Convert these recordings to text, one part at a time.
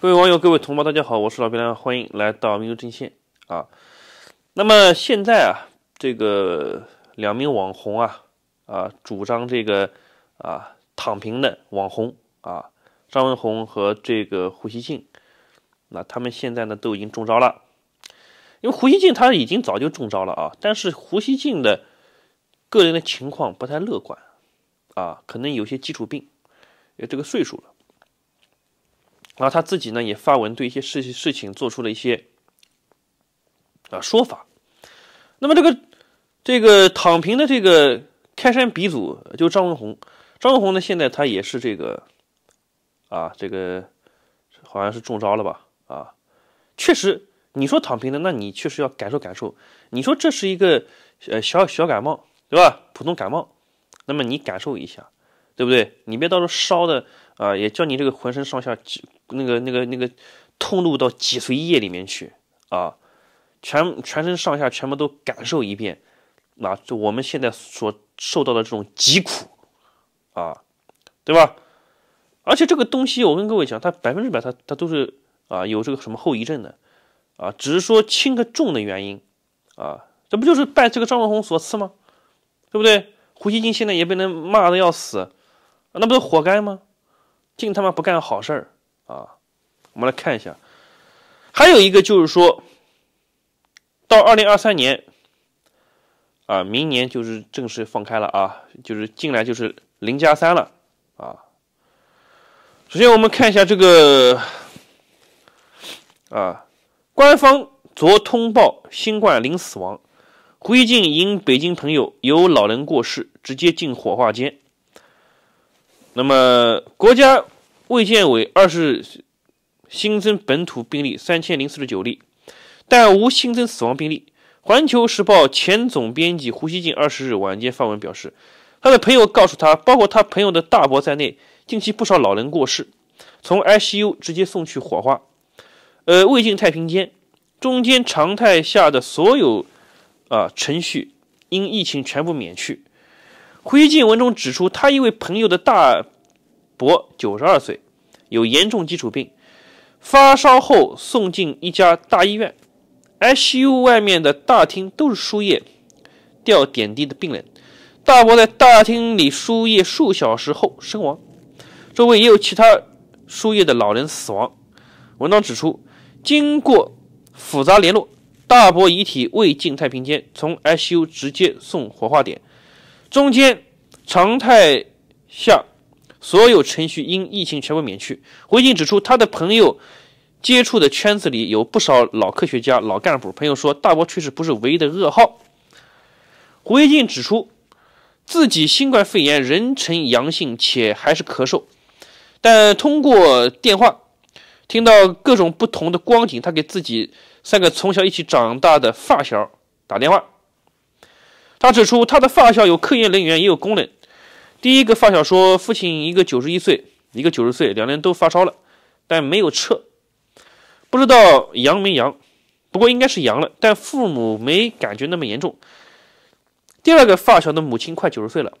各位网友，各位同胞，大家好，我是老边梁，欢迎来到民族阵线啊。那么现在啊，这个两名网红啊，啊，主张这个啊躺平的网红啊，张文红和这个胡锡进，那他们现在呢都已经中招了。因为胡锡进他已经早就中招了啊，但是胡锡进的个人的情况不太乐观啊，可能有些基础病，这个岁数了。然后他自己呢也发文对一些事事情做出了一些啊说法。那么这个这个躺平的这个开山鼻祖就张文宏，张文宏呢现在他也是这个啊这个好像是中招了吧？啊，确实你说躺平的，那你确实要感受感受。你说这是一个呃小小感冒对吧？普通感冒，那么你感受一下，对不对？你别到时候烧的。啊，也叫你这个浑身上下、那个、那个、那个，通入到脊髓液里面去啊，全全身上下全部都感受一遍，那就我们现在所受到的这种疾苦啊，对吧？而且这个东西，我跟各位讲，它百分之百，它它都是啊有这个什么后遗症的啊，只是说轻和重的原因啊，这不就是拜这个张文宏所赐吗？对不对？胡锡进现在也被人骂的要死，那不是活该吗？净他妈不干好事儿啊！我们来看一下，还有一个就是说，到二零二三年啊，明年就是正式放开了啊，就是进来就是零加三了啊。首先我们看一下这个啊，官方昨通报新冠零死亡，胡一进因北京朋友有老人过世，直接进火化间。那么，国家卫健委二十日新增本土病例三千零四十九例，但无新增死亡病例。环球时报前总编辑胡锡进二十日晚间发文表示，他的朋友告诉他，包括他朋友的大伯在内，近期不少老人过世，从 ICU 直接送去火化，呃，未进太平间，中间常态下的所有啊程序因疫情全部免去。辉静文中指出，他一位朋友的大伯九十二岁，有严重基础病，发烧后送进一家大医院，I C U 外面的大厅都是输液、吊点滴的病人。大伯在大厅里输液数小时后身亡，周围也有其他输液的老人死亡。文章指出，经过复杂联络，大伯遗体未进太平间，从 I C U 直接送火化点。中间常态下，所有程序因疫情全部免去。胡一静指出，她的朋友接触的圈子里有不少老科学家、老干部。朋友说，大伯去世不是唯一的噩耗。胡一静指出，自己新冠肺炎仍呈阳性，且还是咳嗽。但通过电话听到各种不同的光景，他给自己三个从小一起长大的发小打电话。他指出，他的发小有科研人员，也有工人。第一个发小说，父亲一个九十一岁，一个九十岁，两人都发烧了，但没有撤，不知道阳没阳，不过应该是阳了，但父母没感觉那么严重。第二个发小的母亲快九十岁了，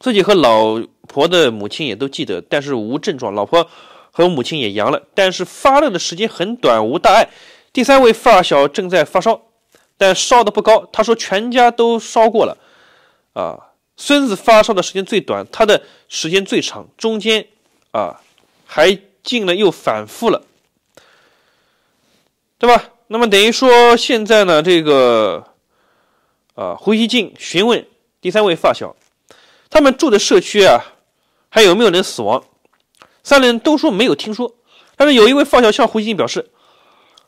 自己和老婆的母亲也都记得，但是无症状，老婆和母亲也阳了，但是发热的时间很短，无大碍。第三位发小正在发烧。但烧的不高，他说全家都烧过了，啊，孙子发烧的时间最短，他的时间最长，中间啊还进了又反复了，对吧？那么等于说现在呢，这个啊胡锡进询问第三位发小，他们住的社区啊还有没有人死亡？三人都说没有听说，但是有一位发小向胡锡进表示，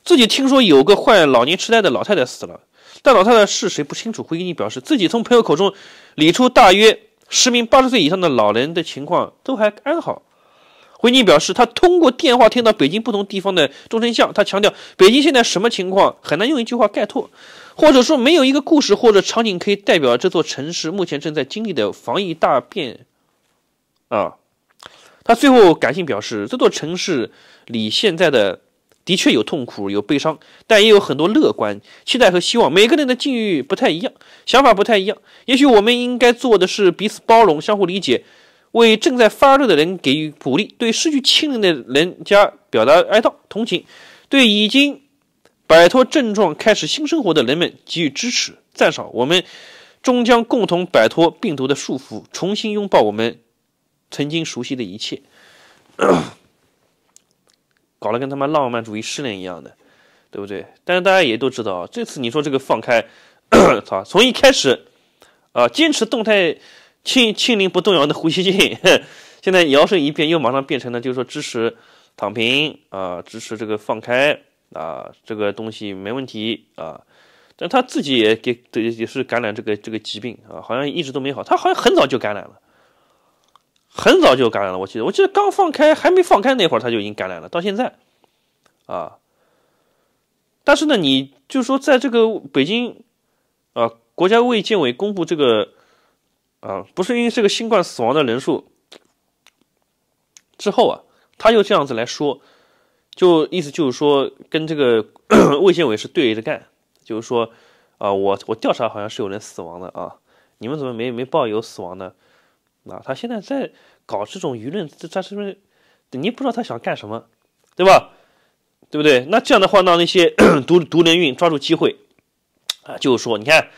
自己听说有个患老年痴呆的老太太死了。但老太太是谁不清楚。回宁表示，自己从朋友口中理出大约十名八十岁以上的老人的情况都还安好。回宁表示，他通过电话听到北京不同地方的众生相。他强调，北京现在什么情况很难用一句话概括，或者说没有一个故事或者场景可以代表这座城市目前正在经历的防疫大变。啊，他最后感性表示，这座城市里现在的。的确有痛苦，有悲伤，但也有很多乐观、期待和希望。每个人的境遇不太一样，想法不太一样。也许我们应该做的是彼此包容、相互理解，为正在发热的人给予鼓励，对失去亲人的人家表达哀悼、同情，对已经摆脱症状、开始新生活的人们给予支持、赞赏。我们终将共同摆脱病毒的束缚，重新拥抱我们曾经熟悉的一切。搞得跟他妈浪漫主义失恋一样的，对不对？但是大家也都知道这次你说这个放开，操，从一开始，啊，坚持动态清清零不动摇的呼吸机，现在摇身一变又马上变成了，就是说支持躺平啊，支持这个放开啊，这个东西没问题啊。但他自己也给也是感染这个这个疾病啊，好像一直都没好，他好像很早就感染了。很早就感染了，我记得，我记得刚放开还没放开那会儿，他就已经感染了。到现在，啊，但是呢，你就说在这个北京，啊，国家卫健委公布这个，啊，不是因为这个新冠死亡的人数之后啊，他又这样子来说，就意思就是说跟这个 卫健委是对着干，就是说，啊，我我调查好像是有人死亡的啊，你们怎么没没报有死亡呢？啊，他现在在搞这种舆论，这这是不是？你不知道他想干什么，对吧？对不对？那这样的话呢，那些 独独联运抓住机会啊，就说你看，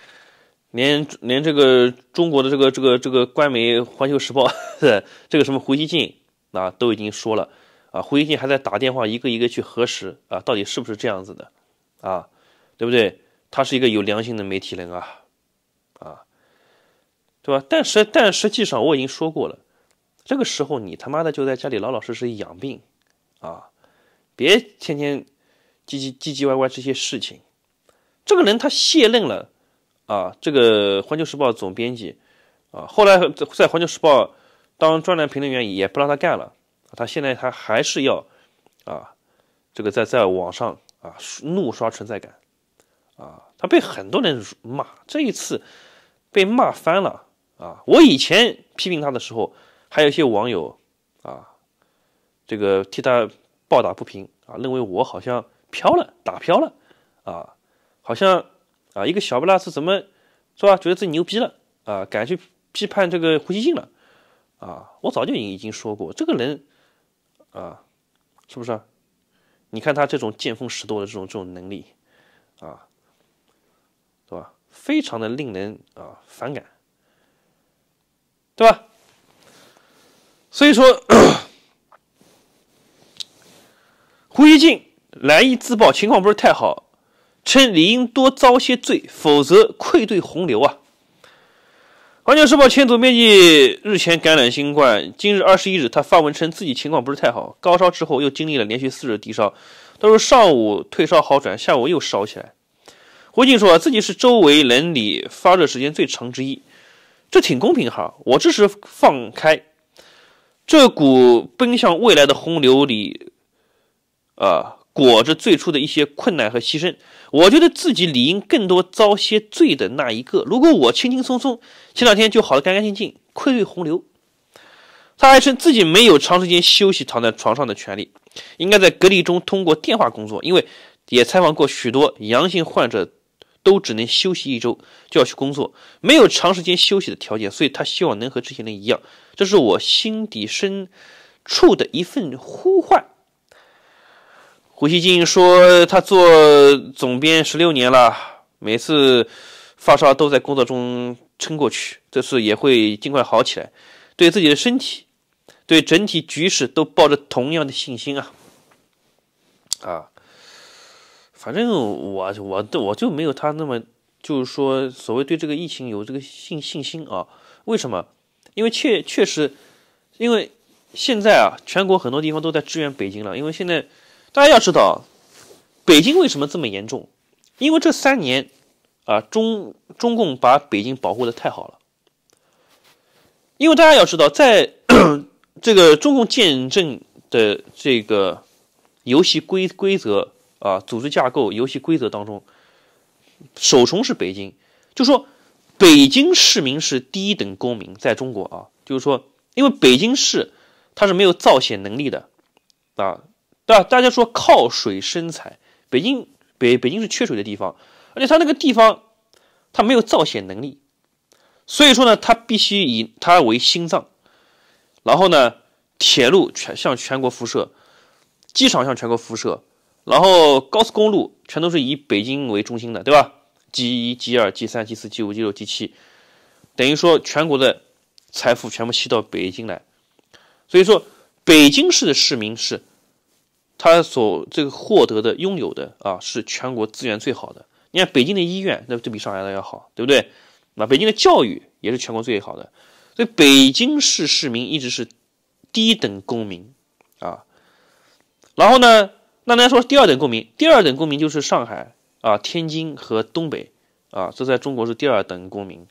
连连这个中国的这个这个这个官媒《环球时报》的 这个什么胡锡进啊，都已经说了啊，胡锡进还在打电话一个一个去核实啊，到底是不是这样子的啊？对不对？他是一个有良心的媒体人啊。对吧？但是但实际上我已经说过了，这个时候你他妈的就在家里老老实实养病，啊，别天天唧唧唧唧歪歪这些事情。这个人他卸任了，啊，这个环球时报总编辑，啊，后来在在环球时报当专栏评论员也不让他干了，他现在他还是要，啊，这个在在网上啊怒刷存在感，啊，他被很多人骂，这一次被骂翻了。啊，我以前批评他的时候，还有一些网友，啊，这个替他抱打不平啊，认为我好像飘了，打飘了，啊，好像啊一个小不拉斯怎么是吧？觉得自己牛逼了啊，敢去批判这个胡锡进了啊？我早就已已经说过，这个人啊，是不是？你看他这种见风使舵的这种这种能力啊，是吧？非常的令人啊反感。对吧？所以说，胡一进来以自爆，情况不是太好，称理应多遭些罪，否则愧对洪流啊。环球时报前总编辑日前感染新冠，今日二十一日，他发文称自己情况不是太好，高烧之后又经历了连续四日低烧，说上午退烧好转，下午又烧起来。胡静说自己是周围人里发热时间最长之一。这挺公平哈，我这是放开这股奔向未来的洪流里，啊，裹着最初的一些困难和牺牲，我觉得自己理应更多遭些罪的那一个。如果我轻轻松松前两天就好的干干净净，愧对洪流。他还称自己没有长时间休息躺在床上的权利，应该在隔离中通过电话工作，因为也采访过许多阳性患者。都只能休息一周，就要去工作，没有长时间休息的条件，所以他希望能和之前人一样。这是我心底深处的一份呼唤。胡锡进说，他做总编十六年了，每次发烧都在工作中撑过去，这次也会尽快好起来。对自己的身体，对整体局势，都抱着同样的信心啊啊。反正我我我就没有他那么，就是说所谓对这个疫情有这个信信心啊？为什么？因为确确实，因为现在啊，全国很多地方都在支援北京了。因为现在大家要知道，北京为什么这么严重？因为这三年啊，中中共把北京保护的太好了。因为大家要知道，在 这个中共见证的这个游戏规规则。啊，组织架构、游戏规则当中，首重是北京，就说北京市民是第一等公民。在中国啊，就是说，因为北京市它是没有造血能力的啊，对大家说靠水生财，北京北北京是缺水的地方，而且它那个地方它没有造血能力，所以说呢，它必须以它为心脏，然后呢，铁路全向全国辐射，机场向全国辐射。然后高速公路全都是以北京为中心的，对吧？G 一、G 二、G 三、G 四、G 五、G 六、G 七，等于说全国的财富全部吸到北京来。所以说，北京市的市民是，他所这个获得的、拥有的啊，是全国资源最好的。你看北京的医院，那对比上海的要好，对不对？那北京的教育也是全国最好的。所以北京市市民一直是低等公民，啊。然后呢？那来说，第二等公民，第二等公民就是上海啊、天津和东北啊，这在中国是第二等公民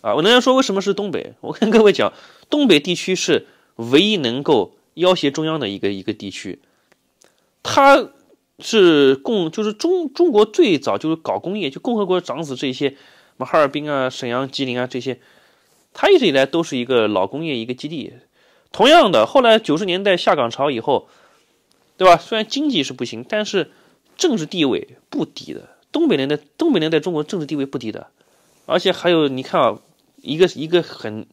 啊。我能家说，为什么是东北？我跟各位讲，东北地区是唯一能够要挟中央的一个一个地区。它是共，就是中中国最早就是搞工业，就共和国长子这些，什么哈尔滨啊、沈阳、吉林啊这些，它一直以来都是一个老工业一个基地。同样的，后来九十年代下岗潮以后。对吧？虽然经济是不行，但是政治地位不低的。东北人的东北人在中国政治地位不低的，而且还有你看啊，一个一个很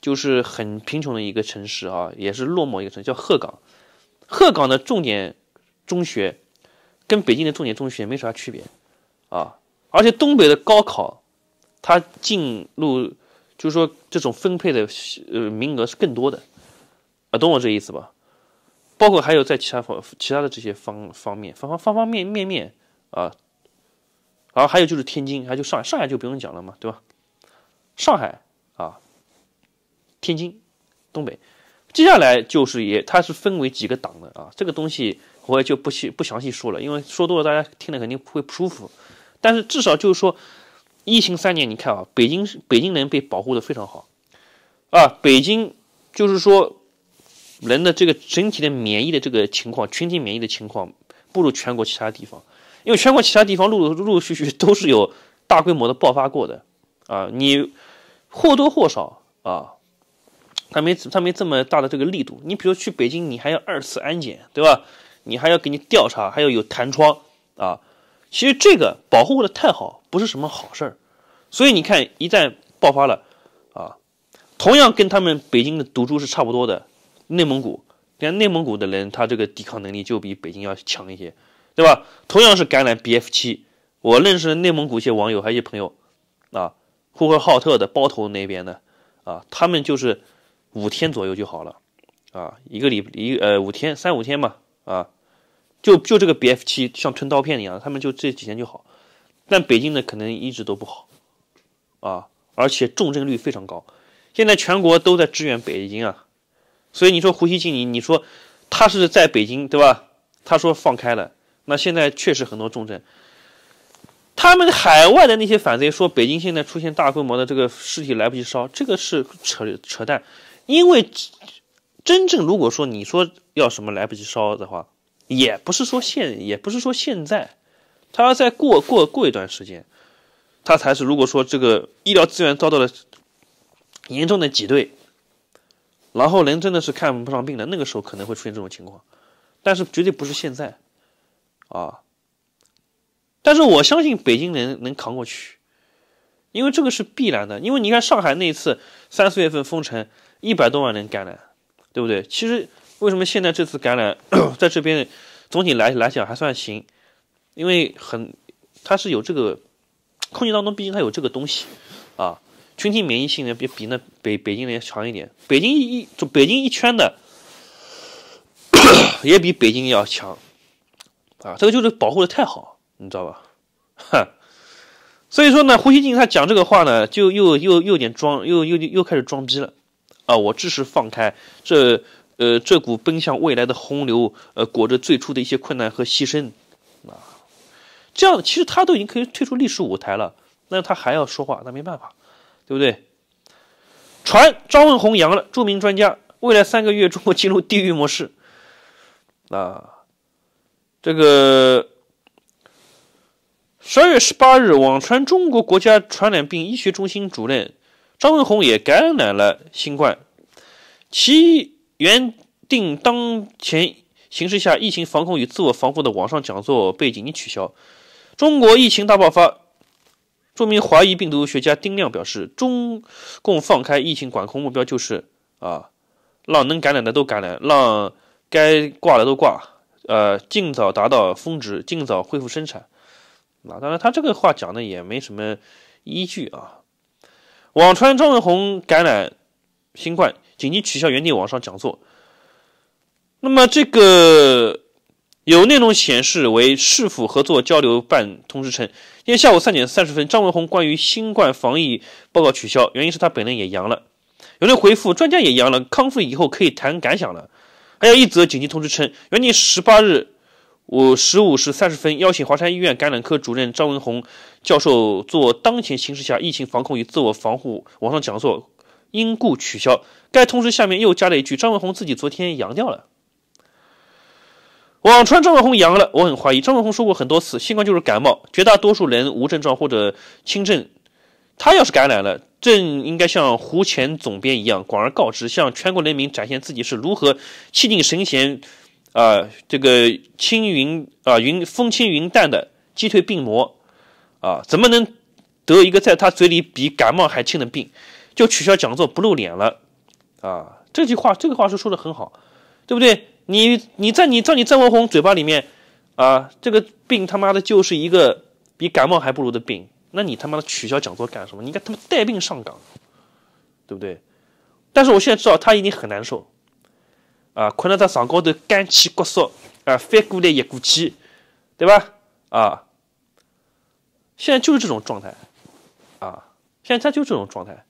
就是很贫穷的一个城市啊，也是落寞一个城，市，叫鹤岗。鹤岗的重点中学跟北京的重点中学没啥区别啊，而且东北的高考，它进入就是说这种分配的呃名额是更多的，啊，懂我这意思吧？包括还有在其他方、其他的这些方方面、方方方方面面啊，然后还有就是天津，还有就上海，上海就不用讲了嘛，对吧？上海啊，天津，东北，接下来就是也它是分为几个档的啊，这个东西我也就不细不详细说了，因为说多了大家听了肯定会不舒服。但是至少就是说，疫情三年你看啊，北京北京人被保护的非常好啊，北京就是说。人的这个整体的免疫的这个情况，群体免疫的情况，不如全国其他地方，因为全国其他地方陆 陆陆续续都是有大规模的爆发过的，啊，你或多或少啊，他没他没这么大的这个力度，你比如去北京，你还要二次安检，对吧？你还要给你调查，还要有弹窗啊。其实这个保护的太好，不是什么好事儿。所以你看，一旦爆发了，啊，同样跟他们北京的毒株是差不多的。内蒙古，你看内蒙古的人，他这个抵抗能力就比北京要强一些，对吧？同样是感染 B F 七，我认识内蒙古一些网友，还有一些朋友，啊，呼和浩特的、包头那边的，啊，他们就是五天左右就好了，啊，一个礼一呃五天三五天嘛，啊，就就这个 B F 七像吞刀片一样，他们就这几天就好，但北京的可能一直都不好，啊，而且重症率非常高，现在全国都在支援北京啊。所以你说胡锡进，你你说他是在北京对吧？他说放开了，那现在确实很多重症。他们海外的那些反贼说北京现在出现大规模的这个尸体来不及烧，这个是扯扯淡。因为真正如果说你说要什么来不及烧的话，也不是说现也不是说现在，他要再过过过一段时间，他才是如果说这个医疗资源遭到了严重的挤兑。然后人真的是看不上病的，那个时候可能会出现这种情况，但是绝对不是现在，啊。但是我相信北京人能扛过去，因为这个是必然的。因为你看上海那一次三四月份封城，一百多万人感染，对不对？其实为什么现在这次感染 在这边总体来来讲还算行，因为很它是有这个空气当中，毕竟它有这个东西，啊。群体免疫性呢比比那北北京人强一点，北京一就北京一圈的也比北京要强，啊，这个就是保护的太好，你知道吧？哈，所以说呢，胡锡进他讲这个话呢，就又又又点装，又又又开始装逼了，啊，我支持放开，这呃这股奔向未来的洪流，呃裹着最初的一些困难和牺牲，啊，这样的其实他都已经可以退出历史舞台了，那他还要说话，那没办法。对不对？传张文红阳了，著名专家，未来三个月中国进入地狱模式。啊，这个十二月十八日，网传中国国家传染病医学中心主任张文宏也感染了新冠，其原定当前形势下疫情防控与自我防护的网上讲座被紧急取消。中国疫情大爆发。著名华裔病毒学家丁亮表示：“中共放开疫情管控目标就是啊，让能感染的都感染，让该挂的都挂，呃，尽早达到峰值，尽早恢复生产。”啊，当然，他这个话讲的也没什么依据啊。网传张文红感染新冠，紧急取消原定网上讲座。那么，这个有内容显示为市府合作交流办通知称。今天下午三点三十分，张文红关于新冠防疫报告取消，原因是他本人也阳了。有人回复：专家也阳了，康复以后可以谈感想了。还有一则紧急通知称，原定十八日我十五时三十分邀请华山医院感染科主任张文红教授做当前形势下疫情防控与自我防护网上讲座，因故取消。该通知下面又加了一句：张文红自己昨天阳掉了。网传张文红阳了，我很怀疑。张文红说过很多次，新冠就是感冒，绝大多数人无症状或者轻症。他要是感染了，正应该像胡前总编一样广而告之，向全国人民展现自己是如何气定神闲，啊，这个轻云啊云风轻云淡的击退病魔，啊，怎么能得一个在他嘴里比感冒还轻的病，就取消讲座不露脸了？啊，这句话这个话是说的很好，对不对？你你在你在你郑文红嘴巴里面，啊，这个病他妈的就是一个比感冒还不如的病。那你他妈的取消讲座干什么？你应该他妈带病上岗，对不对？但是我现在知道他已经很难受，啊，困得在上高头肝气过缩，啊，翻过来一过气，对吧？啊，现在就是这种状态，啊，现在他就这种状态。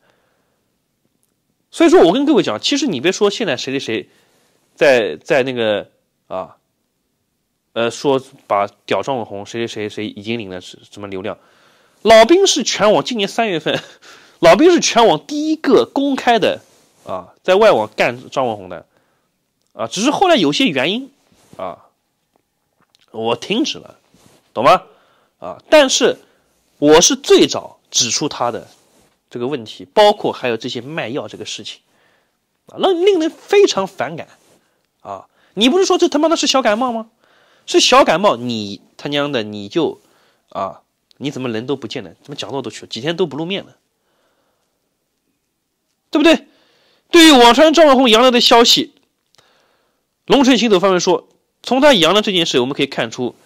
所以说我跟各位讲，其实你别说现在谁谁谁。在在那个啊，呃，说把屌张文红谁谁谁谁已经领了什么流量，老兵是全网今年三月份，老兵是全网第一个公开的啊，在外网干张文红的啊，只是后来有些原因啊，我停止了，懂吗？啊，但是我是最早指出他的这个问题，包括还有这些卖药这个事情啊，让令人非常反感。啊，你不是说这他妈的是小感冒吗？是小感冒，你他娘的你就，啊，你怎么人都不见了？怎么讲座都去了几天都不露面了？对不对？对于网传张文宏阳了的消息，龙城行走发文说，从他阳了这件事，我们可以看出，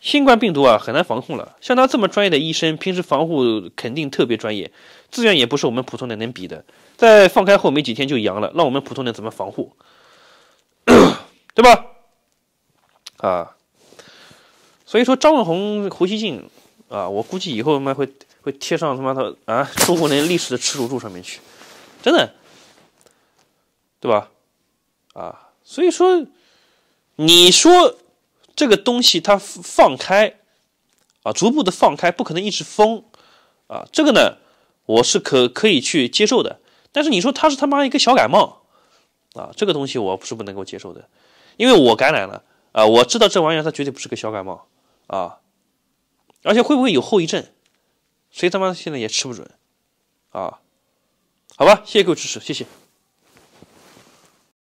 新冠病毒啊很难防控了。像他这么专业的医生，平时防护肯定特别专业，资源也不是我们普通人能比的。在放开后没几天就阳了，让我们普通人怎么防护？对吧？啊，所以说张文宏、胡锡进啊，我估计以后他妈会会贴上他妈的啊中国那历史的耻辱柱上面去，真的，对吧？啊，所以说，你说这个东西它放开啊，逐步的放开，不可能一直封啊，这个呢，我是可可以去接受的，但是你说他是他妈一个小感冒。啊，这个东西我是不能够接受的，因为我感染了啊，我知道这玩意儿它绝对不是个小感冒啊，而且会不会有后遗症，谁他妈现在也吃不准，啊，好吧，谢谢各位支持，谢谢。